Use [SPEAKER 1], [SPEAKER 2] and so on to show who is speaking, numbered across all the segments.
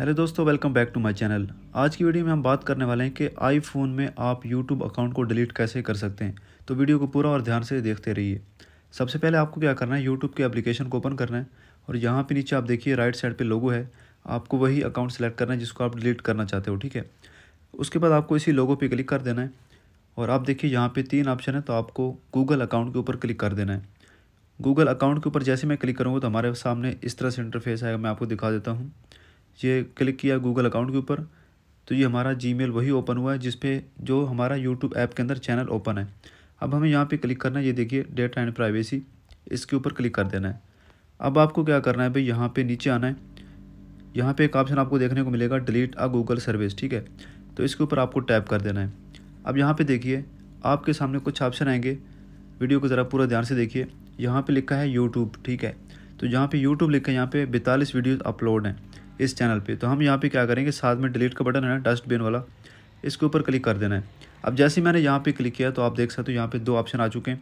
[SPEAKER 1] hello दोस्तों welcome back to my channel आज की वीडियो में हम बात करने वाले हैं कि आईफोन में आप यूट्यूब अकाउंट को डिलीट कैसे कर सकते हैं तो वीडियो को पूरा और ध्यान से देखते रहिए सबसे पहले आपको क्या करना है यूट्यूब के एप्लीकेशन को ओपन करना है और यहाँ पे नीचे आप देखिए राइट साइड पर लोगो है आपको वही अकाउंट सेलेक्ट करना है जिसको आप डिलीट करना चाहते हो ठीक है उसके बाद आपको इसी लोगो पर क्लिक कर देना है और आप देखिए यहाँ पर तीन ऑप्शन है तो आपको गूगल अकाउंट के ऊपर क्लिक कर देना है गूगल अकाउंट के ऊपर जैसे मैं क्लिक करूँगा तो हमारे सामने इस तरह से इंटरफेस आएगा मैं आपको दिखा देता हूँ ये क्लिक किया गूगल अकाउंट के ऊपर तो ये हमारा जी वही ओपन हुआ है जिसपे जो हमारा यूट्यूब ऐप के अंदर चैनल ओपन है अब हमें यहाँ पर क्लिक करना है ये देखिए डेटा एंड प्राइवेसी इसके ऊपर क्लिक कर देना है अब आपको क्या करना है भाई यहाँ पे नीचे आना है यहाँ पे एक ऑप्शन आपको देखने को मिलेगा डिलीट आ गूगल सर्विस ठीक है तो इसके ऊपर आपको टैप कर देना है अब यहाँ पे देखिए आपके सामने कुछ ऑप्शन आएंगे वीडियो को ज़रा पूरा ध्यान से देखिए यहाँ पे लिखा है यूट्यूब ठीक है तो यहाँ पे यूट्यूब लिखा है यहाँ पे बैतालीस वीडियोस अपलोड हैं इस चैनल पे तो हम यहाँ पे क्या करेंगे साथ में डिलीट का बटन है ना डस्टबिन वाला इसके ऊपर क्लिक कर देना है अब जैसे मैंने यहाँ पे क्लिक किया तो आप देख सकते हो यहाँ पे दो ऑप्शन आ चुके हैं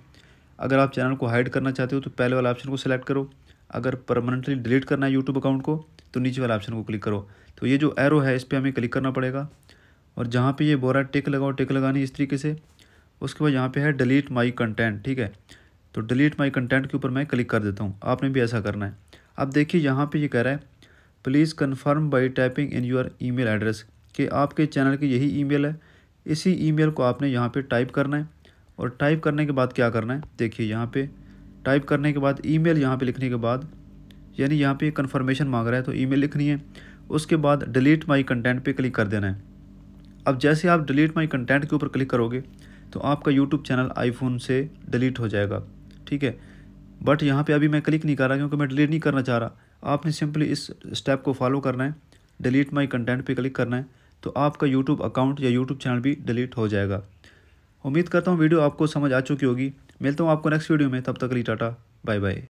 [SPEAKER 1] अगर आप चैनल को हाइड करना चाहते हो तो पहले वाला ऑप्शन को सिलेक्ट करो अगर परमानेंटली डिलीट करना है यूट्यूब अकाउंट को तो नीचे वाला ऑप्शन को क्लिक करो तो ये जो एरो है इस पर हमें क्लिक करना पड़ेगा और जहाँ पर ये बोरा टिक लगाओ टिक लगानी इस तरीके से उसके बाद यहाँ पर है डिलीट माई कंटेंट ठीक है तो डिलीट माई कंटेंट के ऊपर मैं क्लिक कर देता हूँ आपने भी ऐसा करना है अब देखिए यहाँ पे ये कह रहा है please confirm by typing in your mail address कि आपके चैनल की यही मेल है इसी मेल को आपने यहाँ पर टाइप करना है और टाइप करने के बाद क्या करना है देखिए यहाँ पर टाइप करने के बाद ई मेल यहाँ पर लिखने के बाद यानी यहाँ पे कन्फर्मेशन मांग रहा है तो ईमेल लिखनी है उसके बाद डिलीट माई कंटेंट पे क्लिक कर देना है अब जैसे आप डिलीट माई कंटेंट के ऊपर क्लिक करोगे तो आपका यूट्यूब चैनल आईफोन से डिलीट हो जाएगा ठीक है बट यहाँ पर अभी मैं क्लिक नहीं कर रहा क्योंकि मैं डिलीट नहीं करना चाह रहा आपने सिंपली इस स्टेप को फॉलो करना है डिलीट माई कंटेंट पर क्लिक करना है तो आपका यूट्यूब अकाउंट या यूट्यूब चैनल भी डिलीट हो जाएगा उम्मीद करता हूँ वीडियो आपको समझ आ चुकी होगी मिलता हूँ आपको नेक्स्ट वीडियो में तब तक रिटाटा टाटा बाय बाय